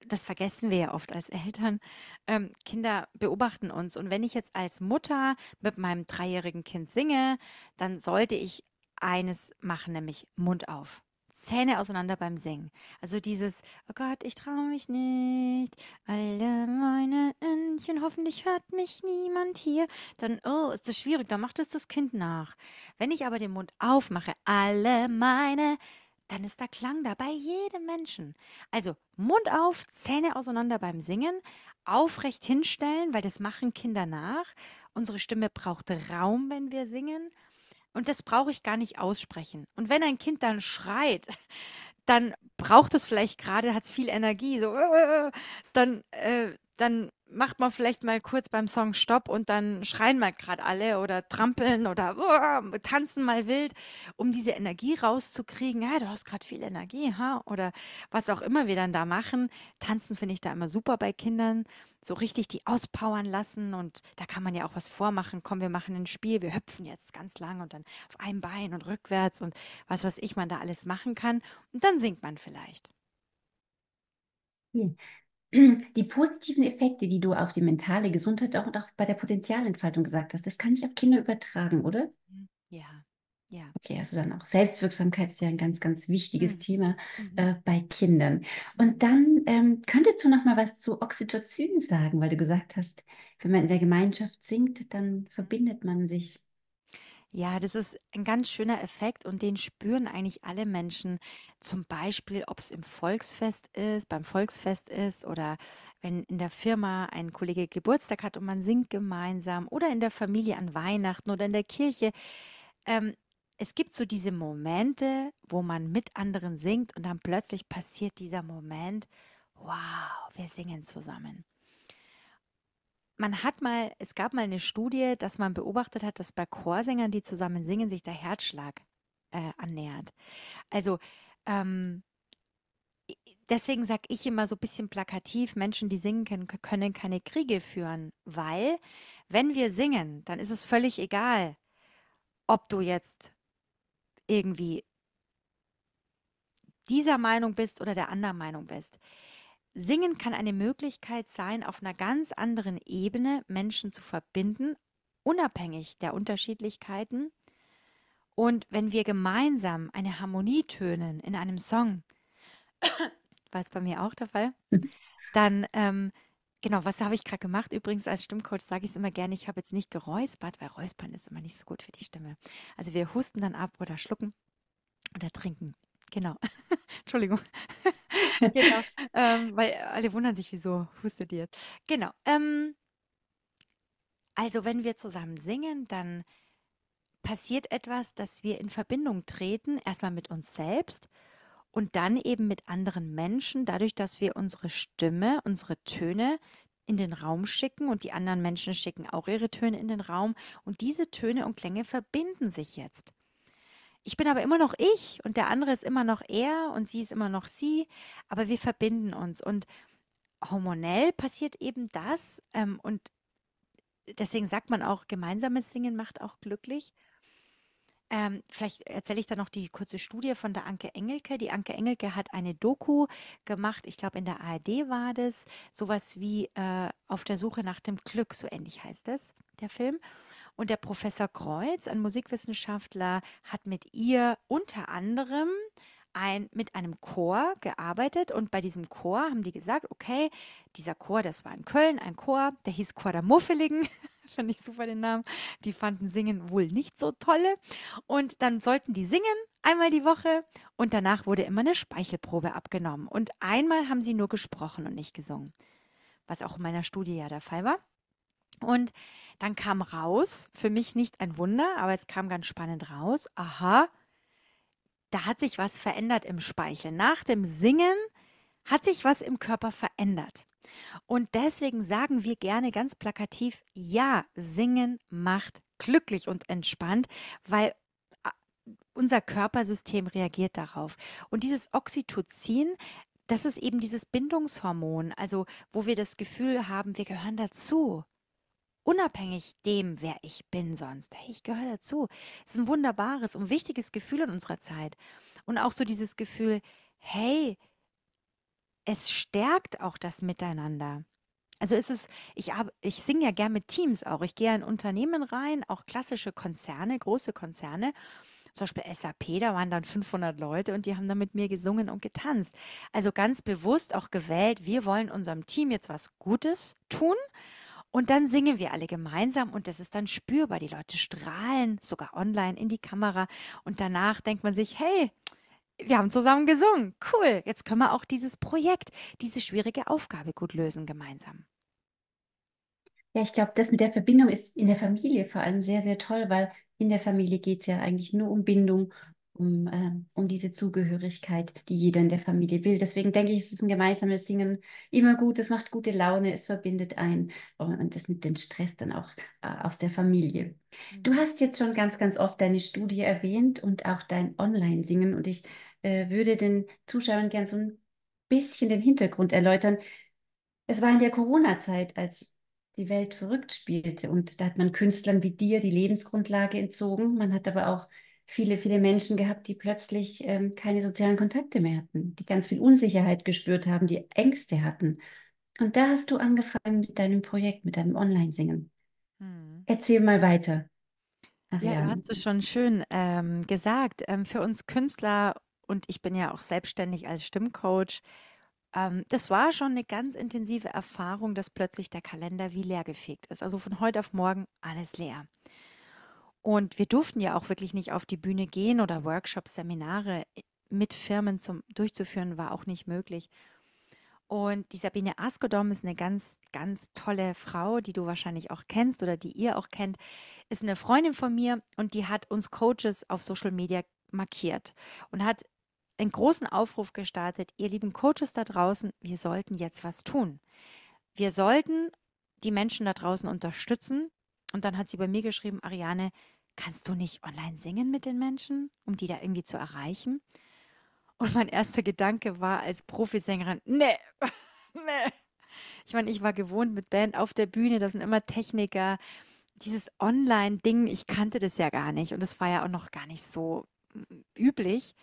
das vergessen wir ja oft als Eltern, ähm, Kinder beobachten uns. Und wenn ich jetzt als Mutter mit meinem dreijährigen Kind singe, dann sollte ich eines machen, nämlich Mund auf. Zähne auseinander beim Singen. Also dieses, oh Gott, ich traue mich nicht, alle meine Entchen, hoffentlich hört mich niemand hier. Dann, oh, ist das schwierig, dann macht es das Kind nach. Wenn ich aber den Mund aufmache, alle meine dann ist da Klang da bei jedem Menschen. Also Mund auf, Zähne auseinander beim Singen, aufrecht hinstellen, weil das machen Kinder nach. Unsere Stimme braucht Raum, wenn wir singen. Und das brauche ich gar nicht aussprechen. Und wenn ein Kind dann schreit, (laughs) dann braucht es vielleicht gerade, hat es viel Energie, so, (laughs) dann, äh, dann macht man vielleicht mal kurz beim Song Stopp und dann schreien mal gerade alle oder trampeln oder oh, tanzen mal wild, um diese Energie rauszukriegen. Ja, du hast gerade viel Energie, ha? oder was auch immer wir dann da machen. Tanzen finde ich da immer super bei Kindern. So richtig die auspowern lassen und da kann man ja auch was vormachen. Komm, wir machen ein Spiel, wir hüpfen jetzt ganz lang und dann auf einem Bein und rückwärts und was weiß ich, man da alles machen kann. Und dann singt man vielleicht. Hm. (clears throat) die positiven Effekte, die du auf die mentale Gesundheit auch und auch bei der Potenzialentfaltung gesagt hast, das kann ich auf Kinder übertragen, oder? Mhm. Ja. Ja. Okay, also dann auch Selbstwirksamkeit ist ja ein ganz, ganz wichtiges mhm. Thema mhm. äh, bei Kindern. Und mhm. dann ähm, könntest du noch mal was zu Oxytocin sagen, weil du gesagt hast, wenn man in der Gemeinschaft singt, dann verbindet man sich. Ja, das ist ein ganz schöner Effekt und den spüren eigentlich alle Menschen. Zum Beispiel, ob es im Volksfest ist, beim Volksfest ist oder wenn in der Firma ein Kollege Geburtstag hat und man singt gemeinsam oder in der Familie an Weihnachten oder in der Kirche. Ähm, es gibt so diese Momente, wo man mit anderen singt und dann plötzlich passiert dieser Moment, wow, wir singen zusammen man hat mal, es gab mal eine Studie, dass man beobachtet hat, dass bei Chorsängern, die zusammen singen, sich der Herzschlag äh, annähert. Also ähm, deswegen sage ich immer so ein bisschen plakativ, Menschen, die singen können, können keine Kriege führen, weil wenn wir singen, dann ist es völlig egal, ob du jetzt irgendwie dieser Meinung bist oder der anderen Meinung bist. Singen kann eine Möglichkeit sein, auf einer ganz anderen Ebene Menschen zu verbinden, unabhängig der Unterschiedlichkeiten. Und wenn wir gemeinsam eine Harmonie tönen in einem Song, (coughs) war es bei mir auch der Fall, (laughs) dann, ähm, genau, was habe ich gerade gemacht? Übrigens, als Stimmcoach sage ich es immer gerne, ich habe jetzt nicht geräuspert, weil Räuspern ist immer nicht so gut für die Stimme. Also wir husten dann ab oder schlucken oder trinken. Genau. (laughs) Entschuldigung genau. (laughs) Ähm, weil alle wundern sich, wieso hustet ihr? Genau. Ähm, also, wenn wir zusammen singen, dann passiert etwas, dass wir in Verbindung treten, erstmal mit uns selbst und dann eben mit anderen Menschen, dadurch, dass wir unsere Stimme, unsere Töne in den Raum schicken und die anderen Menschen schicken auch ihre Töne in den Raum und diese Töne und Klänge verbinden sich jetzt. Ich bin aber immer noch ich und der andere ist immer noch er und sie ist immer noch sie, aber wir verbinden uns. Und hormonell passiert eben das ähm, und deswegen sagt man auch, gemeinsames Singen macht auch glücklich. Ähm, vielleicht erzähle ich da noch die kurze Studie von der Anke Engelke. Die Anke Engelke hat eine Doku gemacht, ich glaube in der ARD war das, sowas wie äh, Auf der Suche nach dem Glück, so ähnlich heißt es, der Film. Und der Professor Kreuz, ein Musikwissenschaftler, hat mit ihr unter anderem ein, mit einem Chor gearbeitet und bei diesem Chor haben die gesagt, okay, dieser Chor, das war in Köln, ein Chor, der hieß Chor der Muffeligen, (laughs) fand ich super den Namen, die fanden Singen wohl nicht so tolle und dann sollten die singen einmal die Woche und danach wurde immer eine Speichelprobe abgenommen und einmal haben sie nur gesprochen und nicht gesungen, was auch in meiner Studie ja der Fall war. Und dann kam raus, für mich nicht ein Wunder, aber es kam ganz spannend raus, aha, da hat sich was verändert im Speichel. Nach dem Singen hat sich was im Körper verändert. Und deswegen sagen wir gerne ganz plakativ, ja, singen macht glücklich und entspannt, weil äh, unser Körpersystem reagiert darauf. Und dieses Oxytocin, das ist eben dieses Bindungshormon, also wo wir das Gefühl haben, wir gehören dazu unabhängig dem, wer ich bin sonst. Hey, ich gehöre dazu. Es ist ein wunderbares und wichtiges Gefühl in unserer Zeit. Und auch so dieses Gefühl, hey, es stärkt auch das Miteinander. Also ist es, ich, ich singe ja gern mit Teams auch. Ich gehe in Unternehmen rein, auch klassische Konzerne, große Konzerne. Zum Beispiel SAP, da waren dann 500 Leute und die haben dann mit mir gesungen und getanzt. Also ganz bewusst auch gewählt, wir wollen unserem Team jetzt was Gutes tun und dann singen wir alle gemeinsam und das ist dann spürbar. Die Leute strahlen sogar online in die Kamera und danach denkt man sich, hey, wir haben zusammen gesungen. Cool, jetzt können wir auch dieses Projekt, diese schwierige Aufgabe gut lösen gemeinsam. Ja, ich glaube, das mit der Verbindung ist in der Familie vor allem sehr, sehr toll, weil in der Familie geht es ja eigentlich nur um Bindung, um, äh, um diese Zugehörigkeit, die jeder in der Familie will. Deswegen denke ich, es ist ein gemeinsames Singen immer gut, es macht gute Laune, es verbindet ein oh, und es nimmt den Stress dann auch äh, aus der Familie. Du mhm. hast jetzt schon ganz, ganz oft deine Studie erwähnt und auch dein Online-Singen und ich äh, würde den Zuschauern gern so ein bisschen den Hintergrund erläutern. Es war in der Corona-Zeit, als die Welt verrückt spielte und da hat man Künstlern wie dir die Lebensgrundlage entzogen. Man hat aber auch viele, viele Menschen gehabt, die plötzlich ähm, keine sozialen Kontakte mehr hatten, die ganz viel Unsicherheit gespürt haben, die Ängste hatten. Und da hast du angefangen mit deinem Projekt, mit deinem Online-Singen. Hm. Erzähl mal weiter. Ach, ja, ja, du hast es schon schön ähm, gesagt. Ähm, für uns Künstler und ich bin ja auch selbstständig als Stimmcoach, ähm, das war schon eine ganz intensive Erfahrung, dass plötzlich der Kalender wie leer gefegt ist. Also von heute auf morgen alles leer. Und wir durften ja auch wirklich nicht auf die Bühne gehen oder Workshops, Seminare äh, mit Firmen zum, durchzuführen, war auch nicht möglich. Und die Sabine Askodom ist eine ganz, ganz tolle Frau, die du wahrscheinlich auch kennst oder die ihr auch kennt, ist eine Freundin von mir und die hat uns Coaches auf Social Media markiert und hat einen großen Aufruf gestartet, ihr lieben Coaches da draußen, wir sollten jetzt was tun. Wir sollten die Menschen da draußen unterstützen, und dann hat sie bei mir geschrieben, Ariane, kannst du nicht online singen mit den Menschen, um die da irgendwie zu erreichen? Und mein erster Gedanke war als Profisängerin, nee, (laughs) nee. Ich meine, ich war gewohnt mit Band auf der Bühne, da sind immer Techniker. Dieses Online-Ding, ich kannte das ja gar nicht und das war ja auch noch gar nicht so mm, üblich.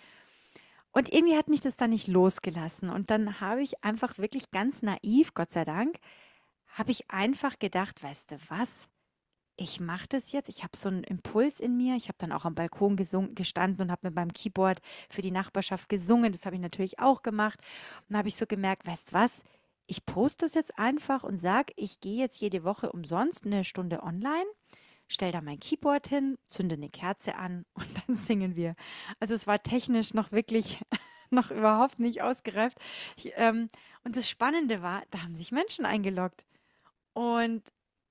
Und irgendwie hat mich das dann nicht losgelassen. Und dann habe ich einfach wirklich ganz naiv, Gott sei Dank, habe ich einfach gedacht, weißt du was? ich mache das jetzt. Ich habe so einen Impuls in mir. Ich habe dann auch am Balkon gestanden und habe mit meinem Keyboard für die Nachbarschaft gesungen. Das habe ich natürlich auch gemacht. Und habe ich so gemerkt, weißt was? Ich poste das jetzt einfach und sage, ich gehe jetzt jede Woche umsonst eine Stunde online, stelle da mein Keyboard hin, zünde eine Kerze an (laughs) und dann singen wir. Also es war technisch noch wirklich (laughs) noch überhaupt nicht ausgereift. Ich, ähm, und das Spannende war, da haben sich Menschen eingeloggt. Und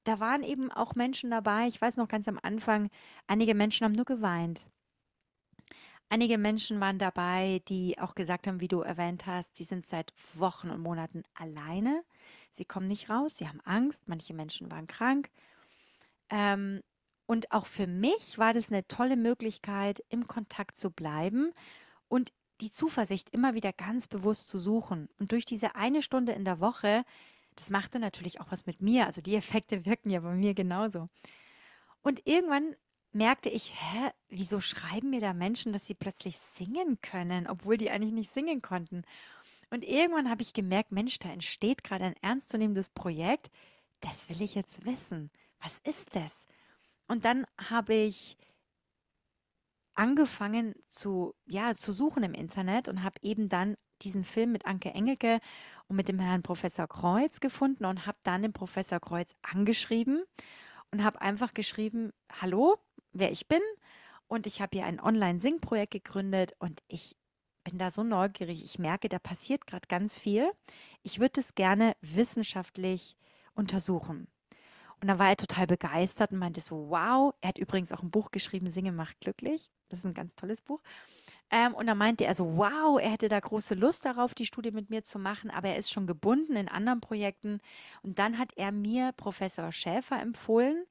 da waren eben auch Menschen dabei. Ich weiß noch ganz am Anfang, einige Menschen haben nur geweint. Einige Menschen waren dabei, die auch gesagt haben, wie du erwähnt hast, sie sind seit Wochen und Monaten alleine. Sie kommen nicht raus, sie haben Angst, manche Menschen waren krank. Ähm, und auch für mich war das eine tolle Möglichkeit, im Kontakt zu bleiben und die Zuversicht immer wieder ganz bewusst zu suchen. Und durch diese eine Stunde in der Woche das machte natürlich auch was mit mir. Also die Effekte (laughs) wirken ja bei mir genauso. Und irgendwann merkte ich, hä, wieso schreiben mir da Menschen, dass sie plötzlich singen können, obwohl die eigentlich nicht singen konnten. Und irgendwann habe ich gemerkt, Mensch, da entsteht gerade ein ernstzunehmendes Projekt. Das will ich jetzt wissen. Was ist das? Und dann habe ich angefangen zu, ja, zu suchen im Internet und habe eben dann diesen Film mit Anke Engelke und mit dem Herrn Professor Kreuz gefunden und habe dann den Professor Kreuz angeschrieben und habe einfach geschrieben, hallo, wer ich bin und ich habe hier ein Online-Sing-Projekt gegründet und ich bin da so neugierig. Ich merke, da passiert gerade ganz viel. Ich würde es gerne wissenschaftlich untersuchen. Und dann war er total begeistert und meinte so, wow, er hat übrigens auch ein Buch geschrieben, Singen macht glücklich. Das ist ein ganz tolles Buch. Ähm, und dann meinte er so, wow, er hätte da große Lust darauf, die Studie mit mir zu machen, aber er ist schon gebunden in anderen Projekten. Und dann hat er mir Professor Schäfer empfohlen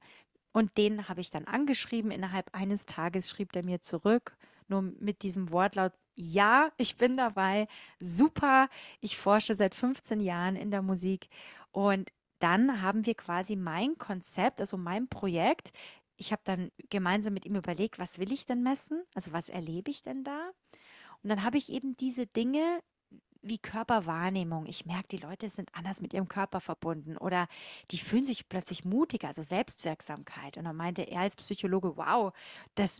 und den habe ich dann angeschrieben. Innerhalb eines Tages schrieb er mir zurück nur mit diesem Wortlaut, ja, ich bin dabei, super, ich forsche seit 15 Jahren in der Musik und dann haben wir quasi mein Konzept, also mein Projekt. Ich habe dann gemeinsam mit ihm überlegt, was will ich denn messen? Also was erlebe ich denn da? Und dann habe ich eben diese Dinge wie Körperwahrnehmung. Ich merke, die Leute sind anders mit ihrem Körper verbunden oder die fühlen sich plötzlich mutiger, also Selbstwirksamkeit. Und dann meinte er als Psychologe, wow, das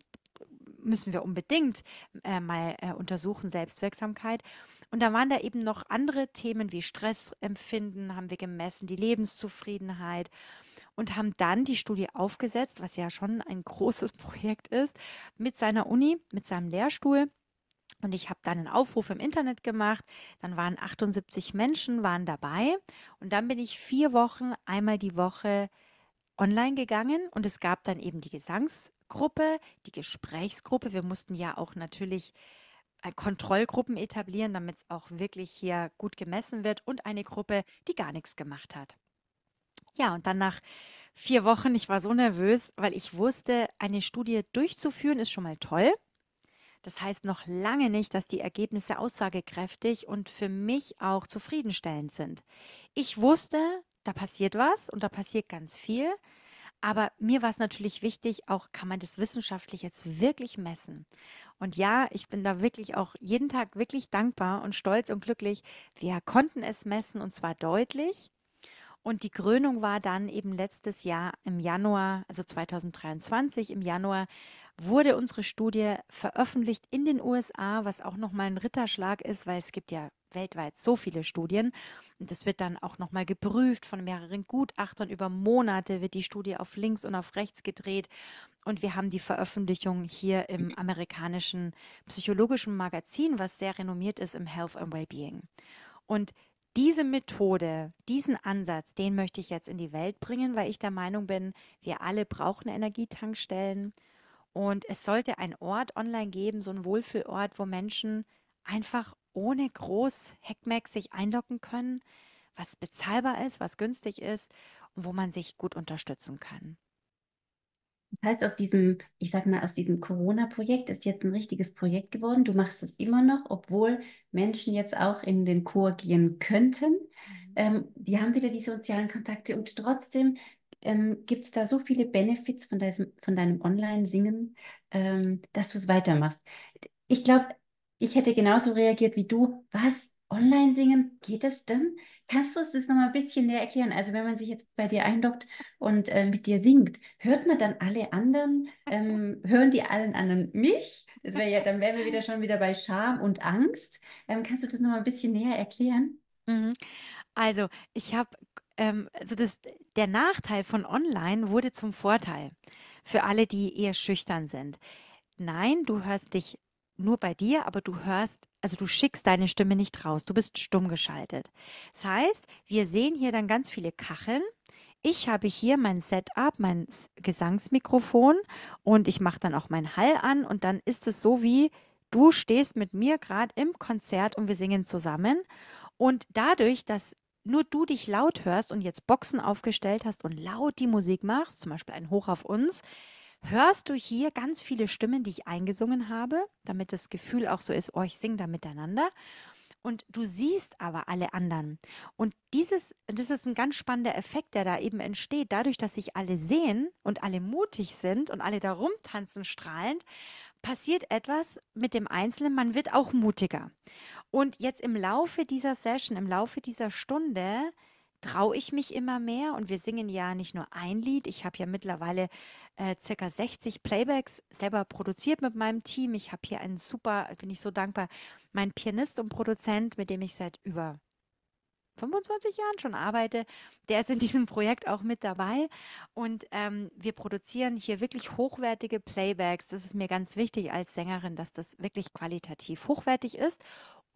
müssen wir unbedingt äh, mal äh, untersuchen, Selbstwirksamkeit. Und da waren da eben noch andere Themen wie Stressempfinden, haben wir gemessen, die Lebenszufriedenheit und haben dann die Studie aufgesetzt, was ja schon ein großes (laughs) Projekt ist, mit seiner Uni, mit seinem Lehrstuhl. Und ich habe dann einen Aufruf im Internet gemacht. Dann waren 78 Menschen waren dabei. Und dann bin ich vier Wochen einmal die Woche online gegangen. Und es gab dann eben die Gesangsgruppe, die Gesprächsgruppe. Wir mussten ja auch natürlich äh, Kontrollgruppen etablieren, damit es auch wirklich hier gut gemessen wird und eine Gruppe, die gar nichts gemacht hat. Ja, und dann nach vier Wochen, ich war so nervös, weil ich wusste, eine Studie durchzuführen ist schon mal toll. Das heißt noch lange nicht, dass die Ergebnisse aussagekräftig und für mich auch zufriedenstellend sind. Ich wusste, da passiert was und da passiert ganz viel, aber mir war es natürlich wichtig, auch kann man das wissenschaftlich jetzt wirklich messen. Und ja, ich bin da wirklich auch jeden Tag wirklich dankbar und stolz und glücklich. Wir konnten es messen und zwar deutlich. Und die Krönung war dann eben letztes Jahr im Januar, also 2023 im Januar, wurde unsere Studie veröffentlicht in den USA, was auch nochmal ein Ritterschlag ist, weil es gibt ja weltweit so viele Studien. Und das wird dann auch nochmal geprüft von mehreren Gutachtern. Über Monate wird die Studie auf links und auf rechts gedreht. Und wir haben die Veröffentlichung hier im mhm. amerikanischen psychologischen Magazin, was sehr renommiert ist im Health and Wellbeing. Und diese Methode, diesen Ansatz, den möchte ich jetzt in die Welt bringen, weil ich der Meinung bin, wir alle brauchen Energietankstellen. Und es sollte ein Ort online geben, so ein Wohlfühlort, wo Menschen einfach ohne groß Heckmeck sich einloggen können, was bezahlbar ist, was günstig ist und wo man sich gut unterstützen kann. Das heißt, aus diesem, ich sag mal, aus diesem Corona-Projekt ist jetzt ein richtiges Projekt geworden. Du machst es immer noch, obwohl Menschen jetzt auch in den Chor gehen könnten. Mhm. Ähm, die haben wieder die sozialen Kontakte und trotzdem ähm, gibt es da so viele Benefits von, deinem, von deinem Online-Singen, ähm, dass du es weitermachst. Ich glaube, ich hätte genauso reagiert wie du. Was? Online singen? Geht das denn? Kannst du uns das nochmal ein bisschen näher erklären? Also wenn man sich jetzt bei dir einloggt und äh, mit dir singt, hört man dann alle anderen, ähm, hören die allen anderen mich? Das wäre ja, dann wären wir wieder schon wieder bei Scham und Angst. Ähm, kannst du das nochmal ein bisschen näher erklären? Mhm. Also ich habe, ähm, also das, der Nachteil von online wurde zum Vorteil für alle, die eher schüchtern sind. Nein, du hörst dich nur bei dir, aber du hörst, also du schickst deine Stimme nicht raus, du bist stumm geschaltet. Das heißt, wir sehen hier dann ganz viele Kacheln. Ich habe hier mein Setup, mein Gesangsmikrofon und ich mache dann auch meinen Hall an und dann ist es so wie du stehst mit mir gerade im Konzert und wir singen zusammen und dadurch, dass nur du dich laut hörst und jetzt Boxen aufgestellt hast und laut die Musik machst, zum Beispiel ein Hoch auf uns, hörst du hier ganz viele Stimmen, die ich eingesungen habe, damit das Gefühl auch so ist, oh, ich singe da miteinander. Und du siehst aber alle anderen. Und dieses, das ist ein ganz spannender Effekt, der da eben entsteht. Dadurch, dass sich alle sehen und alle mutig sind und alle da rumtanzen strahlend, passiert etwas mit dem Einzelnen. Man wird auch mutiger. Und jetzt im Laufe dieser Session, im Laufe dieser Stunde, traue ich mich immer mehr und wir singen ja nicht nur ein Lied. Ich habe ja mittlerweile äh, circa 60 Playbacks selber produziert mit meinem Team. Ich habe hier einen super, bin ich so dankbar, meinen Pianist und Produzent, mit dem ich seit über 25 Jahren schon arbeite, der ist in (laughs) diesem Projekt auch mit dabei. Und ähm, wir produzieren hier wirklich hochwertige Playbacks. Das ist mir ganz wichtig als Sängerin, dass das wirklich qualitativ hochwertig ist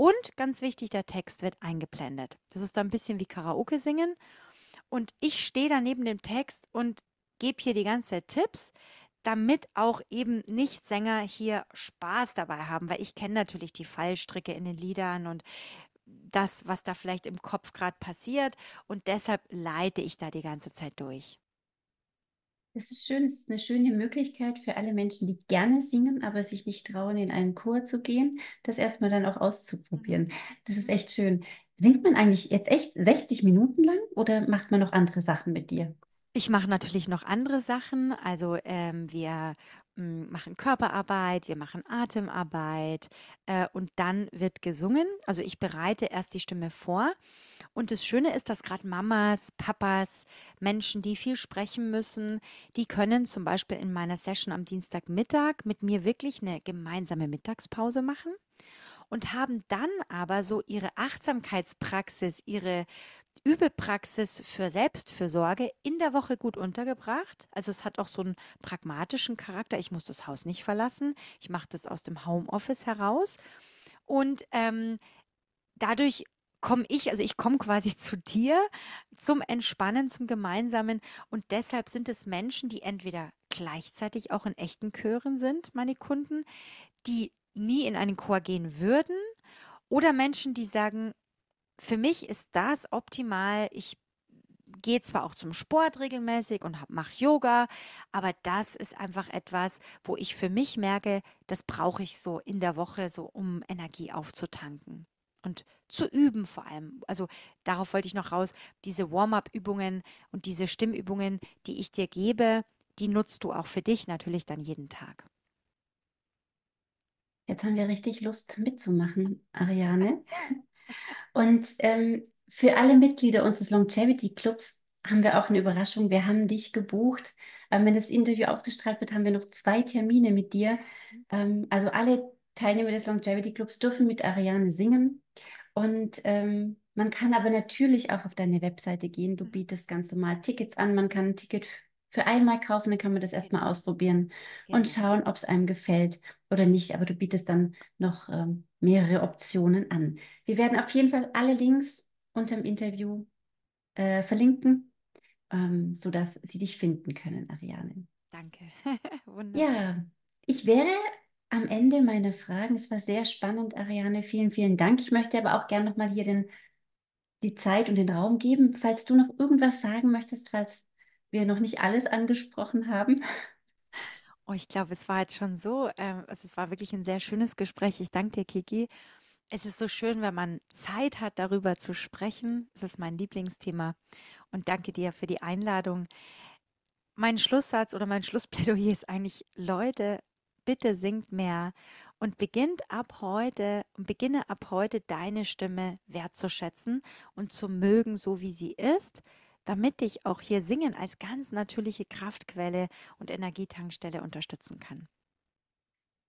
und ganz wichtig, der Text wird eingeblendet. Das ist dann ein bisschen wie Karaoke singen. Und ich stehe da neben dem Text und gebe hier die ganze Zeit Tipps, damit auch eben Nichtsänger hier Spaß dabei haben, weil ich kenne natürlich die Fallstricke in den Liedern und das, was da vielleicht im Kopf gerade passiert. Und deshalb leite ich da die ganze Zeit durch. Es ist schön, es ist eine schöne Möglichkeit für alle Menschen, die gerne singen, aber sich nicht trauen, in einen Chor zu gehen, das erstmal dann auch mhm. auszuprobieren. Das ist mhm. echt schön. Singt man eigentlich jetzt echt 60 Minuten lang oder macht man noch andere Sachen mit dir? Ich mache natürlich noch andere Sachen. Also ähm, wir hm, machen Körperarbeit, wir machen Atemarbeit äh, und dann wird gesungen. Also ich bereite erst die Stimme vor. Und das Schöne ist, dass gerade Mamas, Papas, Menschen, die viel sprechen müssen, die können zum Beispiel in meiner Session am Dienstagmittag mit mir wirklich eine gemeinsame Mittagspause machen und haben dann aber so ihre Achtsamkeitspraxis, ihre Übelpraxis für Selbstfürsorge in der Woche gut untergebracht. Also es hat auch so einen pragmatischen Charakter. Ich muss das Haus nicht verlassen. Ich mache das aus dem Homeoffice heraus. Und ähm, dadurch komme ich, also ich komme quasi (laughs) zu dir zum Entspannen, zum Gemeinsamen. Und deshalb sind es Menschen, die entweder gleichzeitig auch in echten Chören sind, meine Kunden, die nie in einen Chor gehen würden, oder Menschen, die sagen, für mich ist das optimal. Ich gehe zwar auch zum Sport regelmäßig und mache Yoga, aber das ist einfach etwas, wo ich für mich merke, das brauche ich so in der Woche, so um Energie aufzutanken und zu üben vor allem. Also darauf wollte ich noch raus, diese Warm-up-Übungen und diese Stimmübungen, die ich dir gebe, die nutzt du auch für dich natürlich dann jeden Tag. Jetzt haben wir richtig Lust mitzumachen, Ariane. (laughs) Und ähm, für alle Mitglieder unseres Longevity Clubs haben wir auch eine Überraschung. Wir haben dich gebucht. Ähm, wenn das Interview ausgestrahlt wird, haben wir noch zwei Termine mit dir. Ähm, also alle Teilnehmer des Longevity Clubs dürfen mit Ariane singen. Und ähm, man kann aber natürlich auch auf deine Webseite gehen. Du mhm. bietest ganz normal Tickets an. Man kann ein Ticket für einmal kaufen, dann kann man das erstmal genau. ausprobieren ja. und schauen, ob es einem gefällt oder nicht. Aber du bietest dann noch ähm, mehrere Optionen an. Wir werden auf jeden Fall alle Links unter dem Interview äh, verlinken, ähm, sodass sie dich finden können, Ariane. Danke. (laughs) Wunderbar. Ja, ich wäre am Ende meiner Fragen. Es war sehr spannend, Ariane. Vielen, vielen Dank. Ich möchte aber auch gerne nochmal hier den, die Zeit und den Raum geben, falls du noch irgendwas sagen möchtest, falls wir noch nicht alles angesprochen haben. Oh, ich glaube, es war jetzt halt schon so, ähm, also es war wirklich ein sehr schönes Gespräch. Ich danke dir, Kiki. Es ist so schön, wenn man Zeit hat, darüber zu sprechen. Es ist mein Lieblingsthema und danke dir für die Einladung. Mein Schlusssatz oder mein Schlussplädoyer ist eigentlich, Leute, bitte singt mehr und beginnt ab heute und beginne ab heute deine Stimme wertzuschätzen und zu mögen, so wie sie ist damit ich auch hier Singen als ganz natürliche Kraftquelle und Energietankstelle unterstützen kann.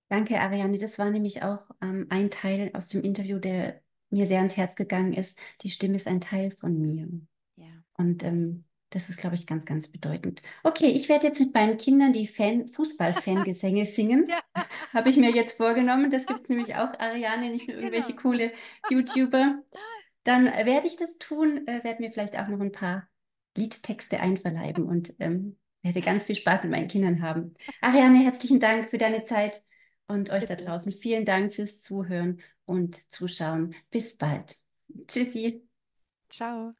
Danke, Ariane. Das war nämlich auch ähm, ein Teil aus dem Interview, der mir sehr ans Herz gegangen ist. Die Stimme ist ein Teil von mir. Ja. Und ähm, das ist, glaube ich, ganz, ganz bedeutend. Okay, ich werde jetzt mit meinen Kindern die Fan fußball (laughs) singen. Ja. Habe ich mir jetzt vorgenommen. Das gibt es nämlich auch, Ariane, nicht nur genau. irgendwelche genau. coole YouTuber. Dann werde ich das tun, äh, werde mir vielleicht auch noch ein paar Liedtexte einverleiben und ähm, werde ganz viel Spaß mit meinen Kindern haben. Ariane, herzlichen Dank für deine Zeit und euch da draußen. Vielen Dank fürs Zuhören und Zuschauen. Bis bald. Tschüssi. Ciao.